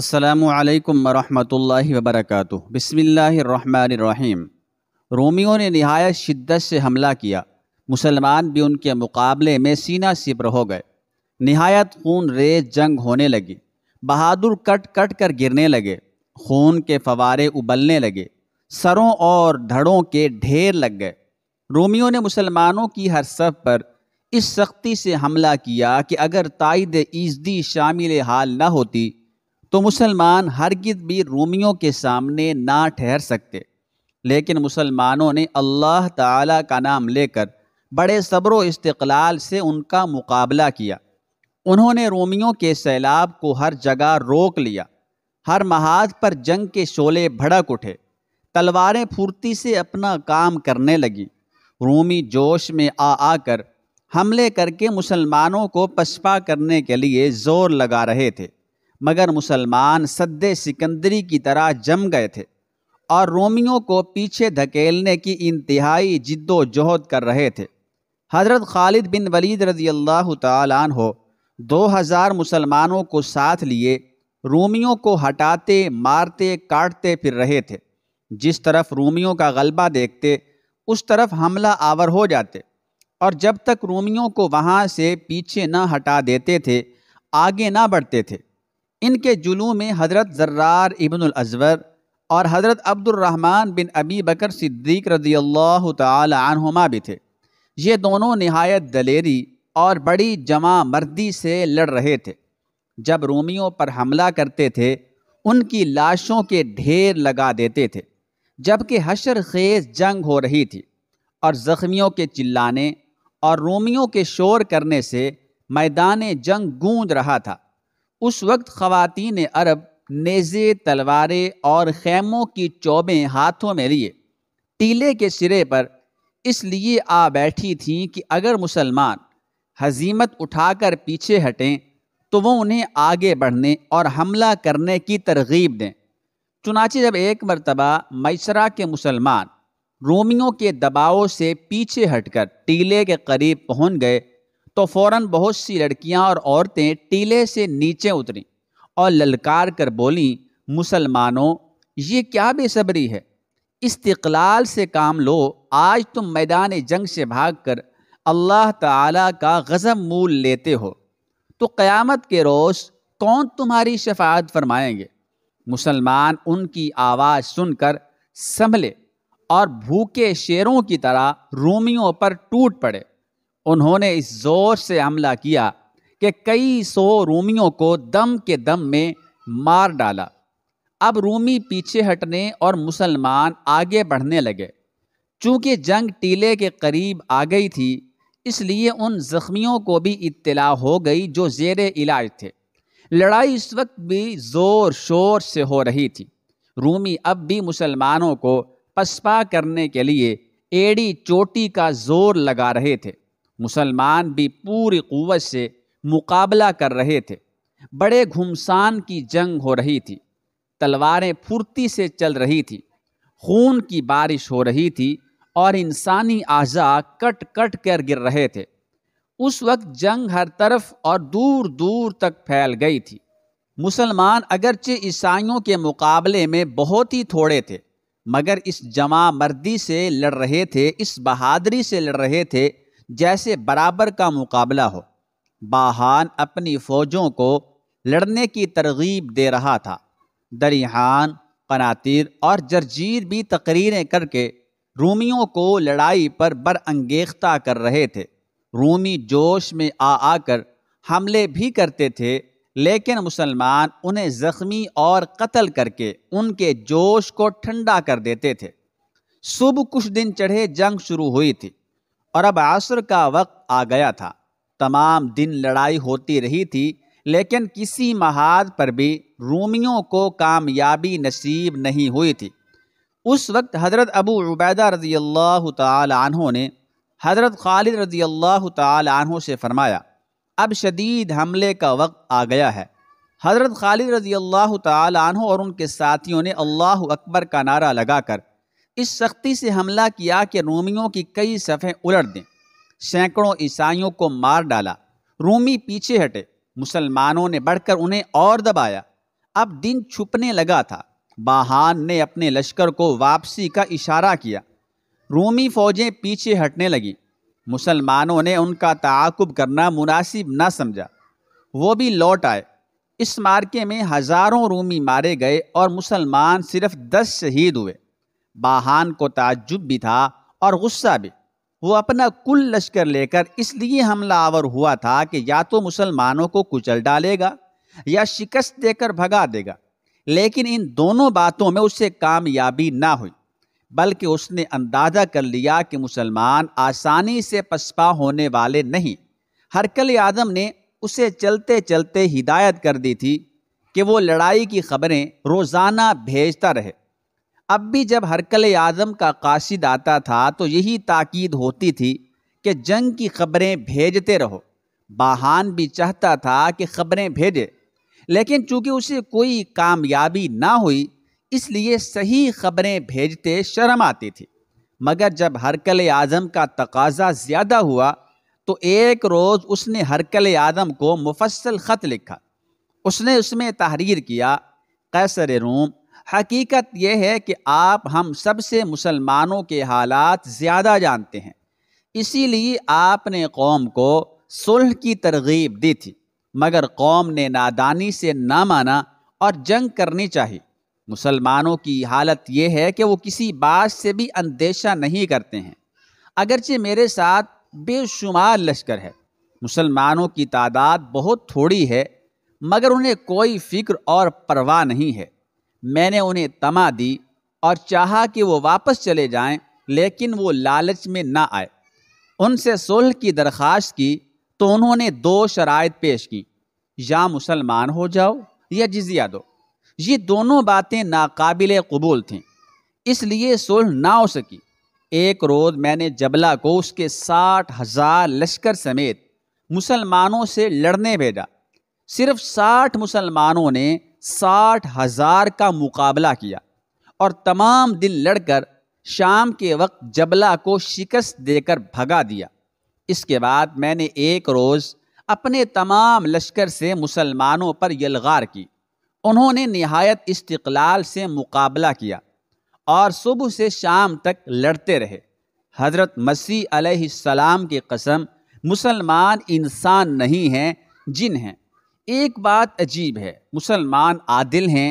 असलकम वरहमल वबरक बसमीम रोमियों ने नहायत शिद्दत से हमला किया मुसलमान भी उनके मुकाबले में सीना सिब्र हो गए नहायत खून रेज जंग होने लगी बहादुर कट कट कर गिरने लगे खून के फवारे उबलने लगे सरों और धड़ों के ढेर लग गए रोमियों ने मुसलमानों की हर सब पर इस सख्ती से हमला किया कि अगर ताइद ईजदी शामिल हाल न होती तो मुसलमान हरगिज भी रोमियों के सामने ना ठहर सकते लेकिन मुसलमानों ने अल्लाह ताला का नाम लेकर बड़े सब्र इस्तलाल से उनका मुकाबला किया उन्होंने रोमियों के सैलाब को हर जगह रोक लिया हर महाज पर जंग के शोले भड़क उठे तलवारें फुर्ती से अपना काम करने लगी रोमी जोश में आ आकर हमले करके मुसलमानों को पछपा करने के लिए ज़ोर लगा रहे थे मगर मुसलमान सद्दे सिकंदरी की तरह जम गए थे और रोमियों को पीछे धकेलने की इंतहाई जिद्दोजहद कर रहे थे हज़रत खालिद बिन वलीद रजी अल्लाह तन हो दो हज़ार मुसलमानों को साथ लिए रोमियों को हटाते मारते काटते फिर रहे थे जिस तरफ रोमियों का गलबा देखते उस तरफ हमला आवर हो जाते और जब तक रोमियों को वहाँ से पीछे न हटा देते थे आगे ना बढ़ते थे इनके जुलू में हज़रत जर्रार इबन अजवर और हज़रत अब्दुलरहमान बिन अबी बकर सिद्दीक रजी अल्लाह तुमा भी थे ये दोनों नहायत दलेरी और बड़ी जमा मर्दी से लड़ रहे थे जब रोमियों पर हमला करते थे उनकी लाशों के ढेर लगा देते थे जबकि हशर खेज जंग हो रही थी और ज़ख्मियों के चिल्लाने और रोमियों के शोर करने से मैदान जंग गूंज रहा था उस वक्त खवतिन अरब नेज़े तलवारें और खेमों की चौबें हाथों में लिए टीले के सिरे पर इसलिए आ बैठी थीं कि अगर मुसलमान हजीमत उठाकर पीछे हटें तो वो उन्हें आगे बढ़ने और हमला करने की तरगीब दें चुनाचे जब एक मरतबा मैसरा के मुसलमान रोमियों के दबाव से पीछे हटकर टीले के करीब पहुंच गए तो फौरन बहुत सी लड़कियां और औरतें टीले से नीचे उतरी और ललकार कर बोली मुसलमानों ये क्या बेसब्री है इस्तलाल से काम लो आज तुम मैदान जंग से भागकर अल्लाह ताला का गज़ब मूल लेते हो तो क़यामत के रोज़ कौन तुम्हारी शफात फरमाएंगे मुसलमान उनकी आवाज़ सुनकर संभले और भूखे शेरों की तरह रोमियों पर टूट पड़े उन्होंने इस जोर से हमला किया कि कई सौ रूमियों को दम के दम में मार डाला अब रूमी पीछे हटने और मुसलमान आगे बढ़ने लगे चूँकि जंग टीले के करीब आ गई थी इसलिए उन ज़ख्मियों को भी इत्तला हो गई जो जेर इलाज थे लड़ाई इस वक्त भी ज़ोर शोर से हो रही थी रूमी अब भी मुसलमानों को पसपा करने के लिए एड़ी चोटी का जोर लगा रहे थे मुसलमान भी पूरी क़वत से मुकाबला कर रहे थे बड़े घुमसान की जंग हो रही थी तलवारें फुर्ती से चल रही थी खून की बारिश हो रही थी और इंसानी अज़ा कट कट कर गिर रहे थे उस वक्त जंग हर तरफ और दूर दूर तक फैल गई थी मुसलमान अगरचे ईसाइयों के मुकाबले में बहुत ही थोड़े थे मगर इस जमा मर्दी से लड़ रहे थे इस बहादरी से लड़ रहे थे जैसे बराबर का मुकाबला हो बाहान अपनी फ़ौजों को लड़ने की तरगीब दे रहा था दरिहान कनातिर और जर्जीर भी तकरीरें करके रूमियों को लड़ाई पर बरअंगेख्ता कर रहे थे रूमी जोश में आ आकर हमले भी करते थे लेकिन मुसलमान उन्हें ज़ख्मी और कत्ल करके उनके जोश को ठंडा कर देते थे सुबह कुछ दिन चढ़े जंग शुरू हुई थी और अब आसर का वक्त आ गया था तमाम दिन लड़ाई होती रही थी लेकिन किसी महाद पर भी रूमियों को कामयाबी नसीब नहीं हुई थी उस वक्त हज़रत अबू उबैदा रज़ी अल्लाह तहों ने हज़रत खालिद रज़ी अल्लाह तहों से फ़रमाया अब शदीद हमले का वक्त आ गया है हज़रत खालिद रज़ी अल्लाह तहों और उनके साथियों ने अल्लाह अकबर का नारा लगाकर इस सख्ती से हमला किया कि रोमियों की कई सफ़ें उलट दें सैकड़ों ईसाइयों को मार डाला रोमी पीछे हटे मुसलमानों ने बढ़कर उन्हें और दबाया अब दिन छुपने लगा था बाहान ने अपने लश्कर को वापसी का इशारा किया रोमी फौजें पीछे हटने लगीं मुसलमानों ने उनका ताकुब करना मुनासिब न समझा वो भी लौट आए इस मार्के में हज़ारों रूमी मारे गए और मुसलमान सिर्फ दस शहीद हुए बाहान को ताज्जुब भी था और गुस्सा भी वो अपना कुल लश्कर लेकर इसलिए हमला आवर हुआ था कि या तो मुसलमानों को कुचल डालेगा या शिकस्त देकर भगा देगा लेकिन इन दोनों बातों में उससे कामयाबी ना हुई बल्कि उसने अंदाज़ा कर लिया कि मुसलमान आसानी से पसपा होने वाले नहीं हरकल आदम ने उसे चलते चलते हिदायत कर दी थी कि वो लड़ाई की खबरें रोज़ाना भेजता रहे अब भी जब हरकल आज़म का काशिद आता था तो यही ताकीद होती थी कि जंग की खबरें भेजते रहो बाहान भी चाहता था कि खबरें भेजे लेकिन चूंकि उसे कोई कामयाबी ना हुई इसलिए सही खबरें भेजते शर्म आती थी मगर जब हरकल आज़म का तकाजा ज़्यादा हुआ तो एक रोज़ उसने हरकल आज़म को मुफसल ख़त लिखा उसने उसमें तहरीर किया कैसर रूम हकीकत यह है कि आप हम सबसे मुसलमानों के हालात ज़्यादा जानते हैं इसीलिए आपने कौम को सुलह की तरगीब दी थी मगर कौम ने नादानी से ना माना और जंग करनी चाहिए मुसलमानों की हालत यह है कि वो किसी बात से भी अंदेशा नहीं करते हैं अगरचे मेरे साथ बेशुमार लश्कर है मुसलमानों की तादाद बहुत थोड़ी है मगर उन्हें कोई फ़िक्र और परवाह नहीं है मैंने उन्हें तमा दी और चाहा कि वो वापस चले जाएं, लेकिन वो लालच में ना आए उनसे सुलह की दरख्वास्त की तो उन्होंने दो शरात पेश की या मुसलमान हो जाओ या जजिया दो ये दोनों बातें नाकबिल कबूल थीं इसलिए सुलह ना हो सकी एक रोज़ मैंने जबला को उसके साठ हज़ार लश्कर समेत मुसलमानों से लड़ने भेजा सिर्फ साठ मुसलमानों ने साठ हजार का मुकाबला किया और तमाम दिन लड़कर शाम के वक्त जबला को शिकस्त देकर भगा दिया इसके बाद मैंने एक रोज़ अपने तमाम लश्कर से मुसलमानों पर यलगार की उन्होंने नहायत इस्तलाल से मुकाबला किया और सुबह से शाम तक लड़ते रहे हज़रत मसीह सलाम की कसम मुसलमान इंसान नहीं हैं जिन हैं एक बात अजीब है मुसलमान आदिल हैं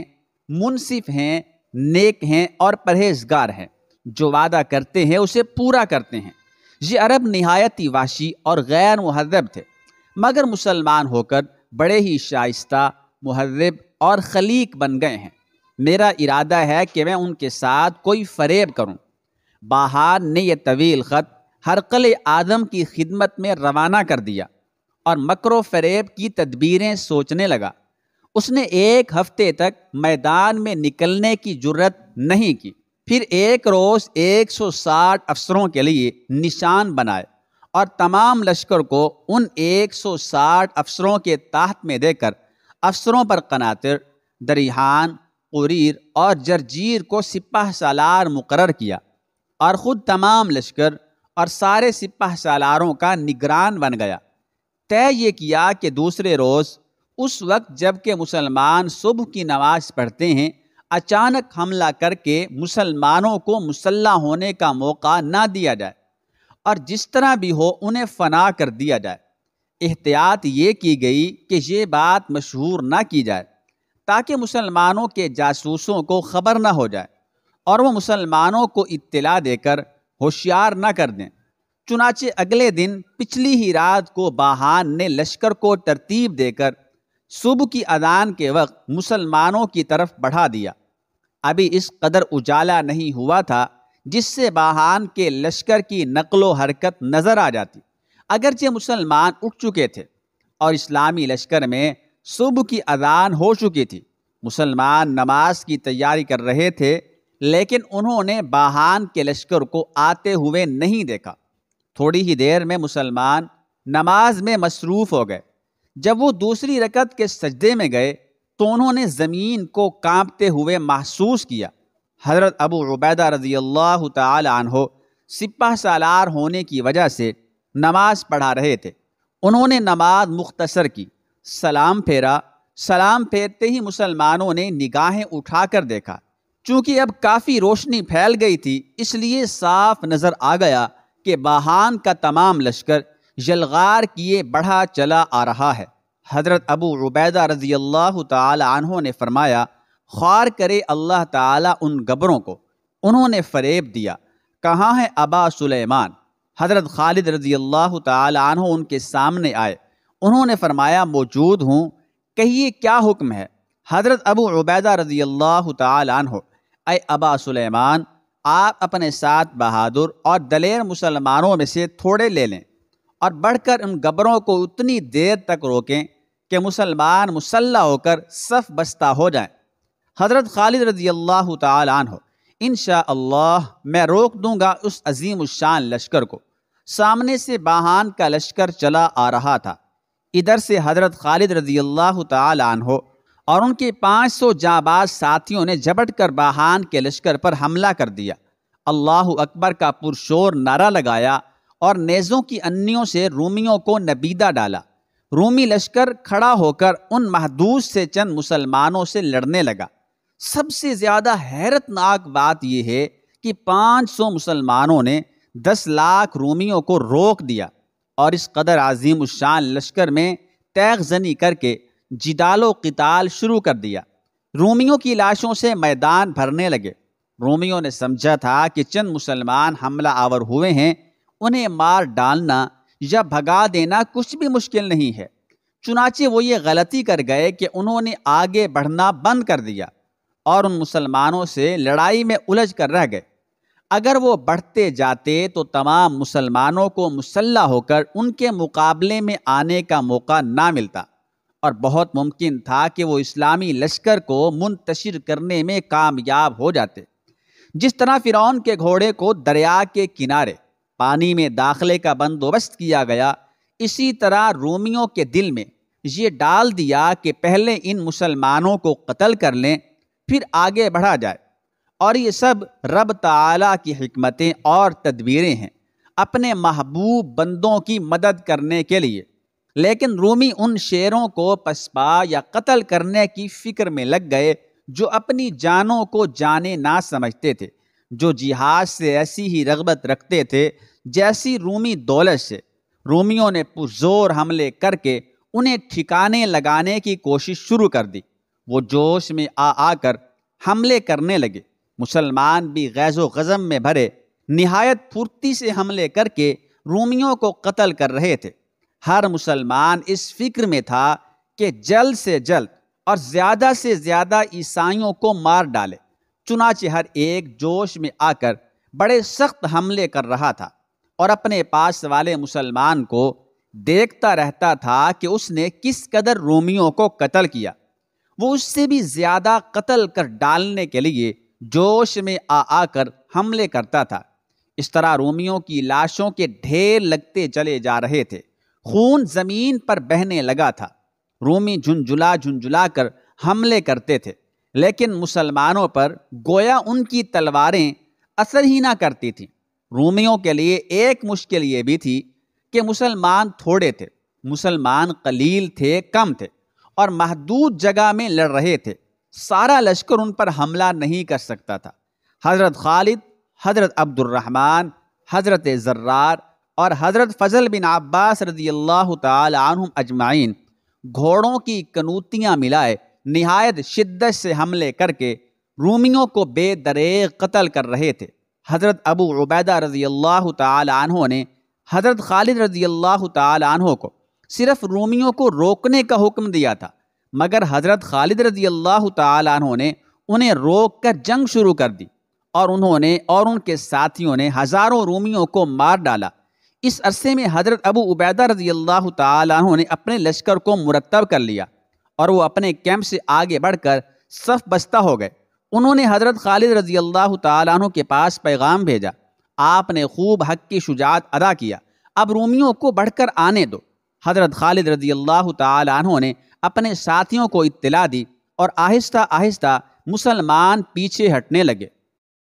मुनसिफ हैं नेक हैं और परहेजगार हैं जो वादा करते हैं उसे पूरा करते हैं ये अरब नहायत ही वाशी और गैर महदब थे मगर मुसलमान होकर बड़े ही शाइस्त महरब और खलीक बन गए हैं मेरा इरादा है कि मैं उनके साथ कोई फरेब करूं। बाहर ने यह तवील ख़त हरकल आदम की खिदमत में रवाना कर दिया और मकर फरेब की तदबीरें सोचने लगा उसने एक हफ्ते तक मैदान में निकलने की जरूरत नहीं की फिर एक रोज़ 160 अफसरों के लिए निशान बनाए और तमाम लश्कर को उन 160 अफसरों के ताहत में देकर अफसरों पर कनातर दरिहान कुरीर और जरजीर को सिपाह सालार मुकर किया और ख़ुद तमाम लश्कर और सारे सिपाह सालारों का निगरान बन गया तय ये किया कि दूसरे रोज़ उस वक्त जबकि मुसलमान सुबह की नमाज पढ़ते हैं अचानक हमला करके मुसलमानों को मुसल्ला होने का मौका ना दिया जाए और जिस तरह भी हो उन्हें फना कर दिया जाए एहतियात ये की गई कि ये बात मशहूर ना की जाए ताकि मुसलमानों के जासूसों को खबर ना हो जाए और वह मुसलमानों को इत्तला देकर होशियार ना कर दें चुनाचे अगले दिन पिछली ही रात को बाहान ने लश्कर को तरतीब देकर सुबह की अदान के वक्त मुसलमानों की तरफ बढ़ा दिया अभी इस कदर उजाला नहीं हुआ था जिससे बाहान के लश्कर की नकलो हरकत नज़र आ जाती अगरचे मुसलमान उठ चुके थे और इस्लामी लश्कर में सुबह की अदान हो चुकी थी मुसलमान नमाज की तैयारी कर रहे थे लेकिन उन्होंने बाहान के लश्कर को आते हुए नहीं देखा थोड़ी ही देर में मुसलमान नमाज में मसरूफ़ हो गए जब वो दूसरी रकत के सजदे में गए तो उन्होंने ज़मीन को कांपते हुए महसूस किया हज़रत अबू उबैदा रज़ी अल्लाह तहो सिपा सालार होने की वजह से नमाज पढ़ा रहे थे उन्होंने नमाज मुख्तसर की सलाम फेरा सलाम फेरते ही मुसलमानों ने निगाहें उठाकर देखा चूँकि अब काफ़ी रोशनी फैल गई थी इसलिए साफ नज़र आ गया कि बहान का तमाम लश्कर जलगार किए बढ़ा चला आ रहा है हज़रत अबू उबैदा रज़ी अल्लाह तहों ने फरमाया ख्वार करे अल्लाह ताला उन गबरों को उन्होंने फरेब दिया कहाँ है अबा सुलेमान हज़रत खालिद रज़ी अल्लाह तहों उनके सामने आए उन्होंने फरमाया मौजूद हूँ कहिए क्या हुक्म है हज़रत अबू उबैदा रज़ी अल्लाह तहों अबा सुलेमान आप अपने साथ बहादुर और दलेर मुसलमानों में से थोड़े ले लें और बढ़कर उन गबरों को उतनी देर तक रोकें कि मुसलमान मुसल्ला होकर सफ बस्ता हो जाए हज़रत खालिद रजी अल्लाह तन हो इन अल्लाह मैं रोक दूंगा उस अजीम शान लश्कर को सामने से बाहान का लश्कर चला आ रहा था इधर से हज़रत खालिद रजी अल्लाह तन हो और उनके 500 जाबाज साथियों ने झपट कर बाहान के लश्कर पर हमला कर दिया अल्लाह अकबर का पुरशोर नारा लगाया और नेज़ों की अन्नियों से रूमियों को नबीदा डाला रूमी लश्कर खड़ा होकर उन महदूस से चंद मुसलमानों से लड़ने लगा सबसे ज़्यादा हैरतनाक बात यह है कि 500 मुसलमानों ने 10 लाख रूमियों को रोक दिया और इस कदर आज़ीम शान लश्कर में तैग जनी करके जिदालो किताल शुरू कर दिया रोमियों की लाशों से मैदान भरने लगे रोमियों ने समझा था कि चंद मुसलमान हमला आवर हुए हैं उन्हें मार डालना या भगा देना कुछ भी मुश्किल नहीं है चुनाचे वो ये गलती कर गए कि उन्होंने आगे बढ़ना बंद कर दिया और उन मुसलमानों से लड़ाई में उलझ कर रह गए अगर वो बढ़ते जाते तो तमाम मुसलमानों को मुसल्ला होकर उनके मुकाबले में आने का मौका ना मिलता और बहुत मुमकिन था कि वो इस्लामी लश्कर को मुंतशिर करने में कामयाब हो जाते जिस तरह फ़िरौन के घोड़े को दरिया के किनारे पानी में दाखले का बंदोबस्त किया गया इसी तरह रोमियों के दिल में ये डाल दिया कि पहले इन मुसलमानों को कत्ल कर लें फिर आगे बढ़ा जाए और ये सब रब तआला की हमतें और तदबीरें हैं अपने महबूब बंदों की मदद करने के लिए लेकिन रूमी उन शेरों को पसपा या कत्ल करने की फिक्र में लग गए जो अपनी जानों को जाने ना समझते थे जो जिहाज से ऐसी ही रगबत रखते थे जैसी रूमी दौलत से रोमियों ने पुरजोर हमले करके उन्हें ठिकाने लगाने की कोशिश शुरू कर दी वो जोश में आ आकर हमले करने लगे मुसलमान भी गैज़ो गज़म में भरे नहायत फुर्ती से हमले करके रोमियों को कत्ल कर रहे थे हर मुसलमान इस फिक्र में था कि जल्द से जल्द और ज़्यादा से ज़्यादा ईसाइयों को मार डाले चुनाचे हर एक जोश में आकर बड़े सख्त हमले कर रहा था और अपने पास वाले मुसलमान को देखता रहता था कि उसने किस कदर रोमियों को कत्ल किया वो उससे भी ज़्यादा कत्ल कर डालने के लिए जोश में आ आकर हमले करता था इस तरह रोमियों की लाशों के ढेर लगते चले जा रहे थे खून जमीन पर बहने लगा था रूमी झुंझुला झुंझुला कर हमले करते थे लेकिन मुसलमानों पर गोया उनकी तलवारें असर ही ना करती थीं रूमियों के लिए एक मुश्किल ये भी थी कि मुसलमान थोड़े थे मुसलमान कलील थे कम थे और महदूद जगह में लड़ रहे थे सारा लश्कर उन पर हमला नहीं कर सकता था हज़रत खालिद हज़रत अब्दुलरहमान हज़रत जर्रार और हज़रत फ़जल बिन अब्बास रजी अल्लाह तुम अजमाइन घोड़ों की कनूतियाँ मिलाए नहायत शिद्दत से हमले करके रूमियों को बेदरे कत्ल कर रहे थे हज़रत अबू उबैदा रजी अल्लाह तहों ने हज़रत खालिद रजी अल्लाह तहों को सिर्फ़ रूमियों को रोकने का हुक्म दिया था मगर हज़रत खालिद रजी अल्लाह तहों ने उन्हें रोक कर जंग शुरू कर दी और उन्होंने और उनके साथियों ने हज़ारों रूमियों को मार डाला इस अरसे में हज़रत अबू उबैदा रजी अल्लाह तु ने अपने लश्कर को मुरतब कर लिया और वह अपने कैंप से आगे बढ़कर सफ बस्ता हो गए उन्होंने हज़रत खालिद रजी अल्लाह तु के पास पैगाम भेजा आपने खूब हक की शुजात अदा किया अब रोमियों को बढ़कर आने दो हज़रत खालिद रजी अल्लाह तु ने अपने साथियों को इत्तला दी और आहिस्ता आहिस्ता मुसलमान पीछे हटने लगे